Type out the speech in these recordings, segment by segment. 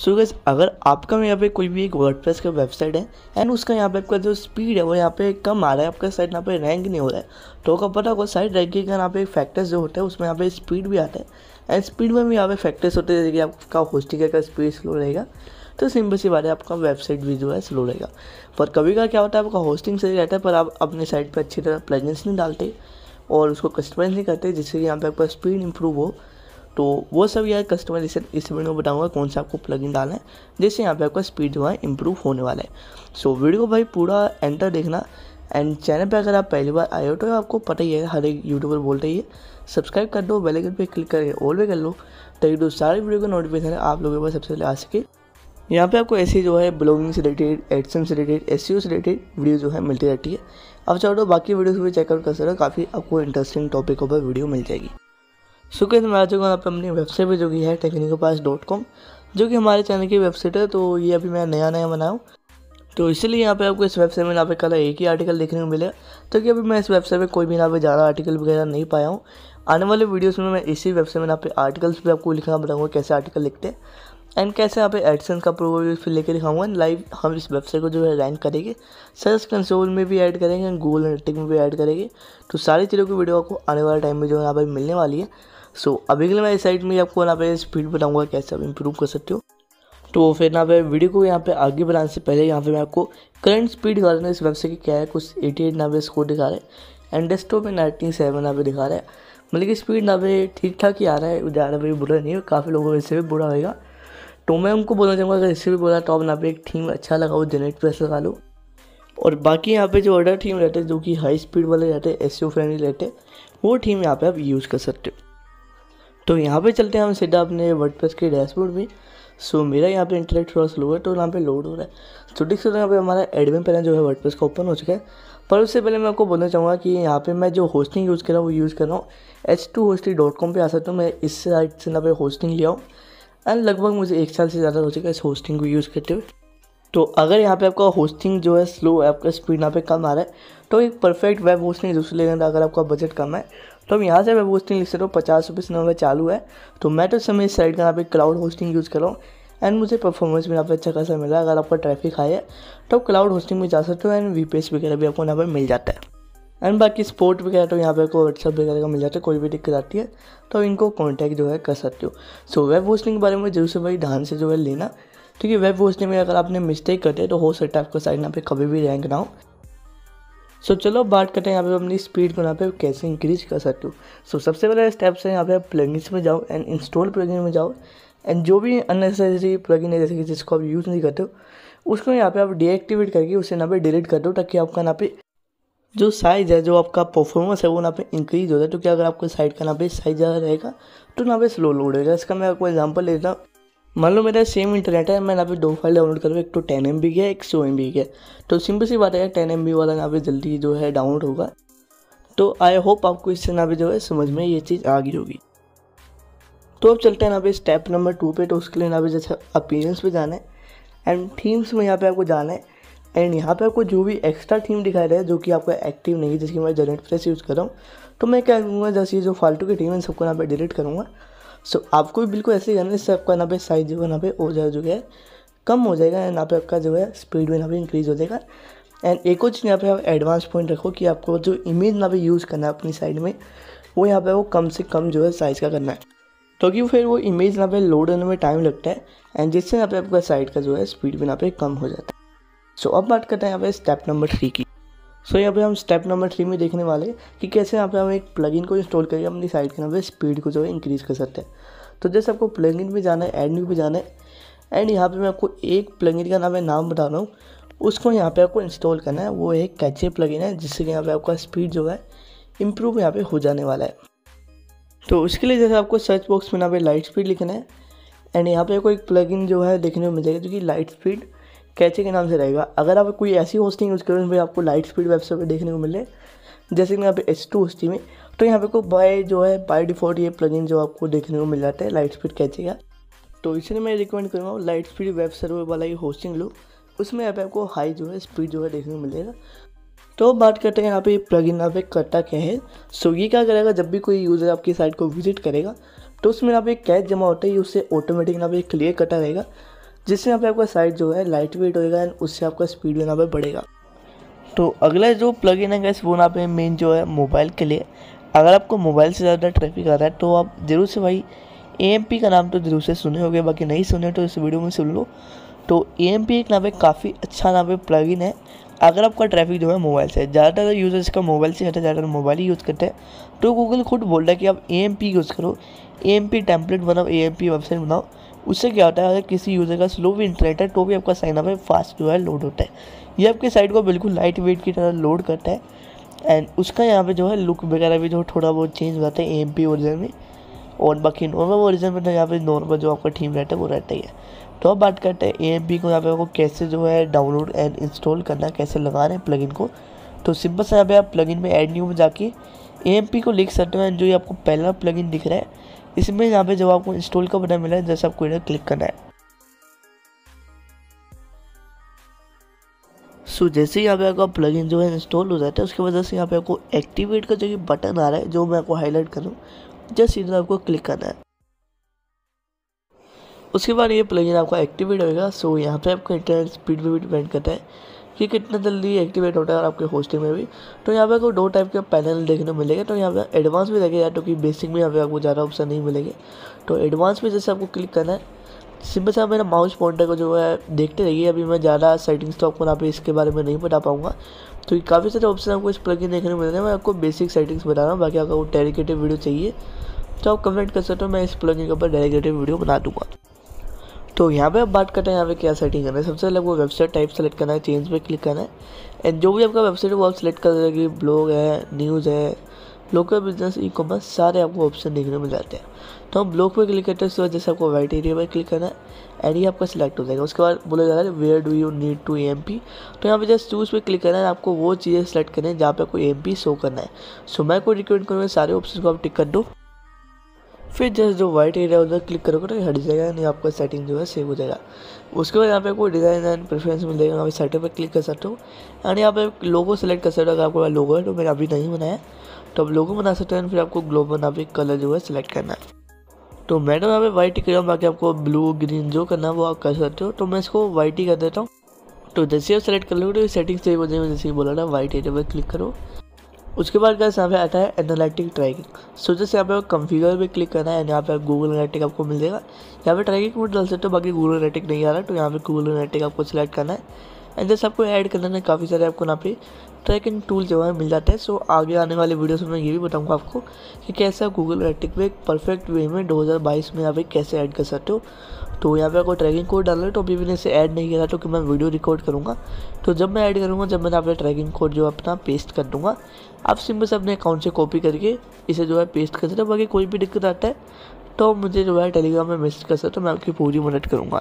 सो so gas अगर आपका यहाँ पे कोई भी एक वर्डप्रेस का वेबसाइट है एंड उसका यहाँ पे आपका जो स्पीड है वो यहाँ पे कम आ रहा है आपका साइट यहाँ पे रैंक नहीं हो रहा है तो आपको पता होगा साइट रैंकिंग का यहाँ पे फैक्टर्स जो होता है उसमें यहाँ पे स्पीड भी आता है एंड स्पीड में भी यहाँ पे फैक्टर्स होते हैं जैसे कि आपका होस्टिंग का स्पीड स्लो रहेगा तो सिंपल सी बात है आपका वेबसाइट भी जो है स्लो रहेगा पर कभी का क्या होता है आपका होस्टिंग सही रहता है पर आप अपने साइट पर अच्छी तरह प्रेजेंस नहीं डालते और उसको कस्टमाइज नहीं करते जिससे कि यहाँ पे आपका स्पीड इंप्रूव हो तो वो सब यार कस्टमाइजेशन इस वीडियो में बताऊंगा कौन सा आपको प्लगइन डालना है जिससे यहाँ पे आपका स्पीड जो है इम्प्रूव होने वाला है सो so, वीडियो भाई पूरा एंटर देखना एंड चैनल पे अगर आप पहली बार आए हो तो आपको पता ही है हर एक यूट्यूबर बोलते ही है सब्सक्राइब कर दो बेल आइकन पे क्लिक करके ऑल पे कर लो ताकि दो सारे वीडियो का नोटिफिकेशन आप लोगों के पास सबसे पहले आ सके यहाँ पे आपको ऐसे जो है ब्लॉगिंग से रिलेटेड एडसन से रिलेटेड एस e से रिलेटेड वीडियो जो है मिलती रहती है आप चाहो तो बाकी वीडियोस भी चेकआउट कर सकते हो काफ़ी आपको इंटरेस्टिंग टॉपिकों पर वीडियो मिल जाएगी सो मैं आ चुका हूँ अपनी वेबसाइट पर जो कि है टेक्निको पास डॉट कॉम जो कि हमारे चैनल की वेबसाइट है तो ये अभी मैं नया नया बनाया हूँ तो इसीलिए यहाँ पे आपको इस वेबसाइट में यहाँ पे कल एक ही आर्टिकल देखने को मिलेगा तो कि अभी मैं इस वेबसाइट पे कोई भी यहाँ पे ज़्यादा आर्टिकल वगैरह नहीं पाया हूँ आने वाले वीडियोस में मैं इसी वेबसाइट में यहाँ पे आर्टिकल्स भी आपको लिखना बताऊँगा कैसे आर्टिकल लिखते हैं एंड कैसे यहाँ पे एडसेंस का प्रोवाइड फिर लेकर लिखाऊंगा एंड लाइव हम इस वेबसाइट को जो है रैंक करेंगे सर्च कंसोल में भी ऐड करेंगे एंड गूगल एनालिटिक में भी ऐड करेंगे तो सारी चीज़ों की वीडियो आपको आने वाले टाइम में जो है यहाँ पर मिलने वाली है सो so, अभी के लिए मैं इस साइड में आपको यहाँ पे स्पीड बताऊँगा कैसे आप इम्प्रूव कर सकते हो तो फिर ना पे वीडियो को यहाँ पे आगे बढ़ाने से पहले यहाँ पे मैं आपको करंट स्पीड दिखा रहा हूँ इस वेबसाइट की क्या है कुछ एटी एट नावे पे स्कोर दिखा रहे हैं एंड डेस्टो में नाइनटी सेवन नावे दिखा रहा है मतलब कि स्पीड नावे पे ठीक ठाक ही आ रहा है ज़्यादा भी बुरा नहीं है काफ़ी लोगों इससे भी बुरा होगा तो मैं उनको बोलना चाहूँगा अगर इससे भी बुरा तो आप ना पे एक थीम अच्छा लगाओ जनरेट प्रेस लगा लो और बाकी यहाँ पे जो अर्डर थीम रहते हैं जो कि हाई स्पीड वाले रहते हैं एस फ्रेंडली रहते हैं वो थीम यहाँ पे आप यूज़ कर सकते हो तो यहाँ पे चलते हैं हम सीधा अपने वर्डप्रेस के डैशबोर्ड में सो so, मेरा यहाँ पे इंटरनेट थोड़ा स्लो है तो यहाँ पे लोड हो रहा है तो देख सकते यहाँ पे हमारा एडमिन पहले जो है वर्डप्रेस का ओपन हो चुका है पर उससे पहले मैं आपको बोलना चाहूँगा कि यहाँ पे मैं जो होस्टिंग यूज़ कर रहा हूँ वो यूज़ कर रहा हूँ H two hosting dot com पर आ सकता हूँ मैं इस साइट से ना पे होस्टिंग लिया हूँ एंड लगभग मुझे एक साल से ज़्यादा हो चुका है इस होस्टिंग को यूज़ करते हुए तो अगर यहाँ पे आपका होस्टिंग जो है स्लो है आपका स्पीड यहाँ पे कम आ रहा है तो एक परफेक्ट वेब होस्टिंग जरूर ले लेना अगर आपका बजट कम है तो अब यहाँ से वेब होस्टिंग लिख सकते हो पचास रुपये से नंबर चालू है तो मैं तो समय इस साइड का यहाँ पे क्लाउड होस्टिंग यूज़ कर रहा हूँ एंड मुझे परफॉर्मेंस भी यहाँ पे अच्छा खासा मिला अगर आपका ट्रैफिक हाई है तो क्लाउड होस्टिंग में जा सकते हो एंड वी वगैरह भी आपको यहाँ पर मिल जाता है एंड बाकी स्पोर्ट वगैरह तो यहाँ पे आपको व्हाट्सअप वगैरह का मिल जाता है कोई भी दिक्कत आती है तो इनको कॉन्टैक्ट जो है कर सकते हो सो वेब होस्टिंग के बारे में जरूर से भाई ध्यान से जो है लेना क्योंकि वेब होस्टिंग में अगर आपने मिस्टेक कर दिया तो हो सकता है आपको साइड यहाँ पे कभी भी रैंक ना हो सो चलो बात करते हैं यहाँ पे अपनी स्पीड को यहाँ पे कैसे इंक्रीज कर सकते हो सो सबसे पहले स्टेप्स है यहाँ पे प्लगइन्स में जाओ एंड इंस्टॉल प्लगइन में जाओ एंड जो भी अननेसेसरी प्लगइन है जैसे कि जिसको आप यूज़ नहीं करते हो उसको यहाँ पे आप डीएक्टिवेट करके उसे यहाँ पे डिलीट कर दो ताकि आपका यहाँ पे जो साइज़ है जो आपका परफॉर्मेंस है वो यहाँ पे इंक्रीज जाए तो क्योंकि अगर आपको साइड का यहाँ पे साइज ज़्यादा रहेगा तो यहाँ पे स्लो लोड होगा इसका मैं आपको एग्जाम्पल लेता हूँ मान लो मेरा सेम इंटरनेट है मैं यहाँ पे दो फाइल डाउनलोड हूँ एक तो टेन एम बी की है एक सौ एम बी की है तो सिंपल सी बात है टेन एम बी वाला यहाँ पे जल्दी जो है डाउनलोड होगा तो आई होप आपको इससे ना भी जो है समझ में ये चीज़ आ गई होगी तो अब चलते हैं यहाँ पे स्टेप नंबर टू पे तो उसके लिए यहाँ पे जैसे अपीरेंस पे जाना है एंड थीम्स में यहाँ पे आपको जाना है एंड यहाँ पे आपको जो भी एक्स्ट्रा थीम दिखाई रहा है जो कि आपका एक्टिव नहीं है जिसकी मैं जनरेट प्रेस यूज़ कर रहा हूँ तो मैं क्या करूँगा जैसे जो फालतू की थीम है सबको यहाँ पे डिलीट करूँगा सो so, आपको भी बिल्कुल ऐसे ही करना जिससे आपका यहाँ पे साइज जो है ना पे जाए जो है कम हो जाएगा एंड यहाँ पे आपका जो है स्पीड भी यहाँ पे इंक्रीज हो जाएगा एंड एक और चीज़ यहाँ पे आप एडवांस पॉइंट रखो कि आपको जो इमेज ना पे यूज़ करना है अपनी साइड में वो यहाँ पे वो कम से कम जो है साइज़ का करना है क्योंकि तो फिर वो इमेज ना पे लोड होने में टाइम लगता है एंड जिससे यहाँ पे आपका साइड का जो है स्पीड भी यहाँ पे कम हो जाता है सो so, अब बात करते हैं यहाँ पे स्टेप नंबर थ्री की सो यहाँ पे हम स्टेप नंबर थ्री में देखने वाले कि कैसे यहाँ पे हम एक प्लगइन को इंस्टॉल करके अपनी साइट के नाम पे स्पीड को जो है इंक्रीज़ कर सकते हैं तो जैसे आपको प्लगइन पे जाना है एडमिन पे जाना है एंड यहाँ पे मैं आपको एक प्लगइन का नाम है नाम बता रहा हूँ उसको यहाँ पे आपको इंस्टॉल करना है वो एक कैचे प्लगइन है जिससे कि यहाँ पर आपका स्पीड जो है इम्प्रूव यहाँ पर हो जाने वाला है तो उसके लिए जैसे आपको सर्च बॉक्स में यहाँ पे लाइट स्पीड लिखना है एंड यहाँ पर आपको एक प्लगइन जो है देखने को मिल जाएगा जो कि लाइट स्पीड कैचे के नाम से रहेगा अगर आप कोई ऐसी होस्टिंग यूज़ करें जिसमें आपको लाइट स्पीड वेबसाइट पर देखने को मिले जैसे कि यहाँ पे एच टू होस्टिंग में तो यहाँ पे को बाय जो है बाय डिफ़ॉल्ट ये प्लगइन जो आपको देखने को मिल जाता है लाइट स्पीड कैचे का तो इसलिए मैं रिकमेंड करूँगा लाइट स्पीड वेब सर्वर वाला ये होस्टिंग लो उसमें यहाँ पे आपको हाई जो है स्पीड जो है देखने को मिलेगा तो बात करते हैं यहाँ पे प्लग इन यहाँ पे करता क्या है स्विगी क्या करेगा जब भी कोई यूज़र आपकी साइट को विजिट करेगा तो उसमें यहाँ पे कैच जमा होता है उससे ऑटोमेटिक यहाँ पे क्लियर कटा रहेगा जिससे यहाँ पे आपका साइड जो है लाइट वेट होएगा एंड उससे आपका स्पीड यहाँ पे बढ़ेगा तो अगला जो प्लग इन है वो यहाँ पे मेन जो है मोबाइल के लिए अगर आपको मोबाइल से ज़्यादा ट्रैफिक आ रहा है तो आप ज़रूर से भाई ए का नाम तो ज़रूर से सुने हो बाकी नहीं सुने तो इस वीडियो में सुन लो तो ए एक ना पे काफ़ी अच्छा ना पे प्लग इन है अगर आपका ट्रैफिक जो है मोबाइल से ज़्यादातर यूजर्स इसका मोबाइल से ज़्यादा ज़्यादातर मोबाइल ही यूज़ करते हैं तो गूगल खुद बोल रहा है कि आप ए एम यूज़ करो ए एम पी टेम्पलेट बनाओ ए वेबसाइट बनाओ उससे क्या होता है अगर किसी यूज़र का स्लो भी इंटरनेट है तो भी आपका साइनअप में फास्ट जो है लोड होता है ये आपके साइट को बिल्कुल लाइट वेट की तरह लोड करता है एंड उसका यहाँ पे जो है लुक वगैरह भी जो थोड़ा बहुत चेंज हो जाता है एम पी ओरिजन में और बाकी नॉर्मल ओरिजन में तो यहाँ पे नॉर्मल जो आपका टीम रहता है वो रहता ही है तो अब बात करते हैं ए एम पी को यहाँ पे आपको कैसे जो है डाउनलोड एंड इंस्टॉल करना कैसे लगा रहे हैं प्लग को तो सिंपल से यहाँ पे आप प्लग में एड न्यू में जाके ए एम पी को लिख सकते हो एंड जो ये आपको पहला प्लग दिख रहा है इसमें यहाँ पे जब आपको इंस्टॉल का बटन मिला है जैसे आपको इधर क्लिक करना है सो so, जैसे यहाँ पे आपका प्लग इन जो है इंस्टॉल हो जाता है उसकी वजह से यहाँ पे आपको एक्टिवेट का जो ये बटन आ रहा है जो मैं आपको हाईलाइट करूँ जस्ट इधर आपको क्लिक करना है उसके बाद ये प्लगइन आपका एक्टिवेट होगा सो यहाँ पे आपका इंटरनेट स्पीड भी डिपेंड करता है ये कितना जल्दी एक्टिवेट होता है और आपके होस्टिंग में भी तो यहाँ पे आपको दो टाइप के पैनल देखने मिलेंगे तो यहाँ पे एडवांस भी लगेगा तो कि बेसिक में यहाँ पे आपको ज़्यादा ऑप्शन नहीं मिलेंगे तो एडवांस में जैसे आपको क्लिक करना है सिंपल से मेरा माउस पॉइंटर को जो है देखते रहिए अभी मैं ज़्यादा सेटिंग्स तो आपको यहाँ पे इसके बारे में नहीं बता पाऊँगा तो काफ़ी सारे ऑप्शन आपको इस प्लगइन देखने मिल रहे हैं मैं आपको बेसिक सेटिंग्स बता रहा हूँ बाकी आपको डेडिकेटेड वीडियो चाहिए तो आप कमेंट कर सकते हो मैं इस प्लगइन के ऊपर डेडिकेटेड वीडियो बना दूँगा तो यहाँ पे आप बात करते हैं यहाँ पे क्या सेटिंग करना है सबसे पहले आपको वेबसाइट टाइप सेलेक्ट करना है चेंज पे क्लिक करना है एंड जो भी आपका वेबसाइट है वो आप सेलेक्ट कर देंगे ब्लॉग है न्यूज़ है लोकल बिजनेस ई कॉमर्स सारे आपको ऑप्शन देखने मिल जाते हैं तो हम ब्लॉग पे क्लिक करते हैं उसके बाद जैसे आपको वाइट एरिया पर क्लिक करना है एंड ये आपका सिलेक्ट हो जाएगा उसके बाद बोला जा रहा है where do you need to A M P तो यहाँ पे जस्ट चूज पे क्लिक करना है आपको वो चीज़ें सेलेक्ट करनी है जहाँ पे आपको ए एम पी शो करना है सो मैं को रिकमेंड करूँगा सारे ऑप्शन को आप टिक कर दो फिर जस्ट जो वाइट एरिया उधर क्लिक करोगे तो हट जाएगा यानी आपका सेटिंग जो है सेव हो जाएगा उसके बाद यहाँ पे आपको डिज़ाइन एंड प्रेफरेंस मिल जाएगा यहाँ पे सेटअप पर क्लिक कर सकते हो एंड यहाँ पे लोगो सेलेक्ट कर सकते हो अगर आपके पास लोगो है तो मैंने अभी नहीं बनाया तो आप लोगो बना सकते हैं फिर आपको ग्लोब बना पे कलर जो है सेलेक्ट करना है तो मैडम यहाँ पे वाइट ही कर रहा हूँ बाकी आपको ब्लू ग्रीन जो करना है वो आप कर सकते हो तो मैं इसको वाइट ही कर देता हूँ तो जैसे आप सेलेक्ट कर लोगे तो सेटिंग सेव हो जाएगी जैसे बोला ना वाइट एरिया पर क्लिक करो उसके बाद गैस यहाँ पे आता है एनालिटिक ट्रैकिंग सो जैसे यहाँ पे कंफिगर पे क्लिक करना है यहाँ पे गूगल एनालिटिक आपको मिल जाएगा यहाँ पे ट्रैकिंग मोड डाल सकते हो बाकी गूगल एनालिटिक नहीं आ रहा तो यहाँ पे गूगल एनालिटिक आपको सिलेक्ट करना है एंड जैसे आपको ऐड करना है काफ़ी सारे आपको यहाँ पे ट्रैकिंग टूल जो है मिल जाते हैं सो आगे आने वाले वीडियोस में मैं ये भी बताऊंगा आपको कि कैसे आप गूगल एटिक में एक परफेक्ट वे में 2022 में आप एक कैसे ऐड कर सकते हो तो यहाँ पे आपको ट्रैकिंग कोड डाल है तो अभी मैंने इसे ऐड नहीं तो क्योंकि मैं वीडियो रिकॉर्ड करूँगा तो जब मैं ऐड करूँगा जब मैं अपना ट्रैकिंग कोड जो अपना पेस्ट कर दूँगा आप सिंपल से अपने अकाउंट से कॉपी करके इसे जो है पेस्ट कर सकते हो बाकी कोई भी दिक्कत आता है तो मुझे जो है टेलीग्राम में मैसेज कर सकते हो तो मैं आपकी पूरी मदद करूँगा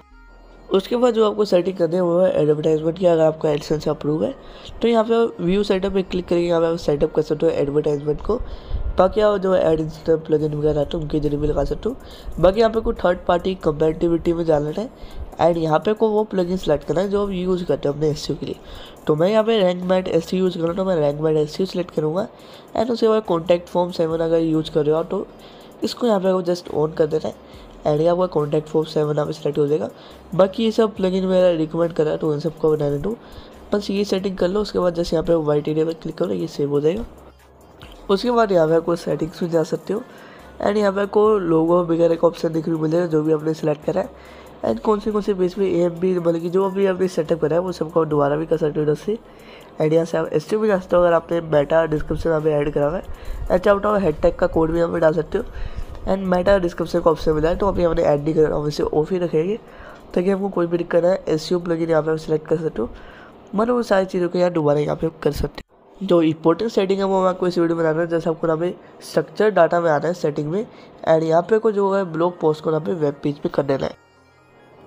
उसके बाद जो आपको सेटिंग करनी है वो है एडवर्टाइजमेंट की अगर आपका एडसेंस अप्रूव है तो यहाँ पे व्यू सेटअप में क्लिक करेंगे यहाँ पे आप सेटअप कर सकते हो एडवर्टाइजमेंट को बाकी आप जो एड प्लग इन वगैरह रहते तो हैं उनके जरिए भी लगा सकते हो बाकी यहाँ पे को थर्ड पार्टी कंपेटिविटी में जाना है एंड यहाँ पे को वो प्लगइन सेलेक्ट करना है जो आप यूज़ करते हो अपने एस के लिए तो मैं यहाँ पे रैंक मैट एस यूज़ करूँ तो मैं Rank Math S C select करूँगा एंड उसके बाद कॉन्टैक्ट फॉर्म सेवन अगर यूज़ कर रहे हो तो इसको यहाँ पे जस्ट ऑन कर देना है एंड किया आपका कॉन्टैक्ट फॉर सेवन आप सेलेक्ट हो जाएगा बाकी ये सब प्लगइन मेरा रिकमेंड करा तो इन सबको बनाने दो बस ये सेटिंग कर लो उसके बाद जैसे यहाँ पे वाइट एरिया पर क्लिक करो ये सेव हो जाएगा उसके बाद यहाँ पे आपको सेटिंग्स में जा सकते हो एंड यहाँ पे आपको लोगो वगैरह का ऑप्शन देखने को मिलेगा जो भी आपने सेलेक्ट करा है एंड कौन से कौन से बेस पे ए एम बी बल्कि जो भी आपने सेटअप करा है वो सबको दोबारा भी कर सकते हो इधर एंड यहाँ से आप एस भी जा सकते हो अगर आपने बेटा डिस्क्रिप्शन यहाँ पे ऐड करा हुआ है एच आउट हेड टैग का कोड भी यहाँ पर डाल सकते हो एंड मेटा डिस्क्रिप्शन का ऑप्शन मिला है तो अभी हमने ऐड नहीं करना से ऑफ ही रखेंगे ताकि आपको कोई भी दिक्कत है एस सी ओ प्लगिन यहाँ पर सेलेक्ट कर सकते हो मतलब वो सारी चीज़ों को यहाँ दोबारा यहाँ पे कर सकते हो जो इंपॉर्टेंट सेटिंग है वो मैं आपको इस वीडियो में रहा जैसे आपको यहाँ पे स्ट्रक्चर डाटा में आना है सेटिंग में एंड यहाँ पे को जो है ब्लॉग पोस्ट को यहाँ पे वेब पेज पे कर देना है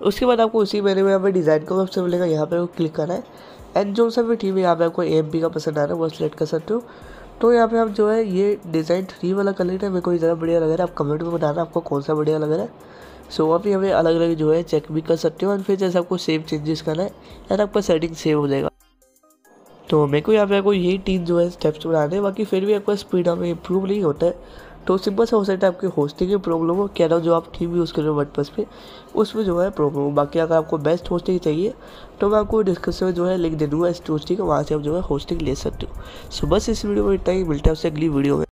उसके बाद आपको उसी मेरे में यहाँ पे डिज़ाइन का ऑप्शन मिलेगा यहाँ पे क्लिक करना है एंड जो सा भी टीम है यहाँ पे आपको एम का पसंद आ रहा है वो सिलेक्ट कर सकते हो तो यहाँ पे आप जो है ये डिज़ाइन थ्री वाला कलर है मेरे को ज़्यादा बढ़िया लग रहा है आप कमेंट में बताना आपको कौन सा बढ़िया लग रहा है सो यहाँ पे हमें अलग अलग जो है चेक भी कर सकते हो और फिर जैसे आपको सेव चेंजेस करना है यार आपका सेटिंग सेव हो जाएगा तो मेरे को यहाँ पे आपको यही तीन जो है स्टेप्स बनाने बाकी फिर भी आपका स्पीड हमें इम्प्रूव नहीं होता है तो सिंपल सा हो सकता है आपकी होस्टिंग की प्रॉब्लम हो कह रहा हूँ जो आप थीम यूज़ कर रहे हो वर्ड पे उसमें जो है प्रॉब्लम हो बाकी अगर आपको बेस्ट होस्टिंग चाहिए तो मैं आपको डिस्क्रिप्शन में जो है लिंक दे दूँगा इस होस्टिंग का वहाँ से आप जो है होस्टिंग ले सकते हो सो बस इस वीडियो में इतना ही मिलता है उससे अगली वीडियो में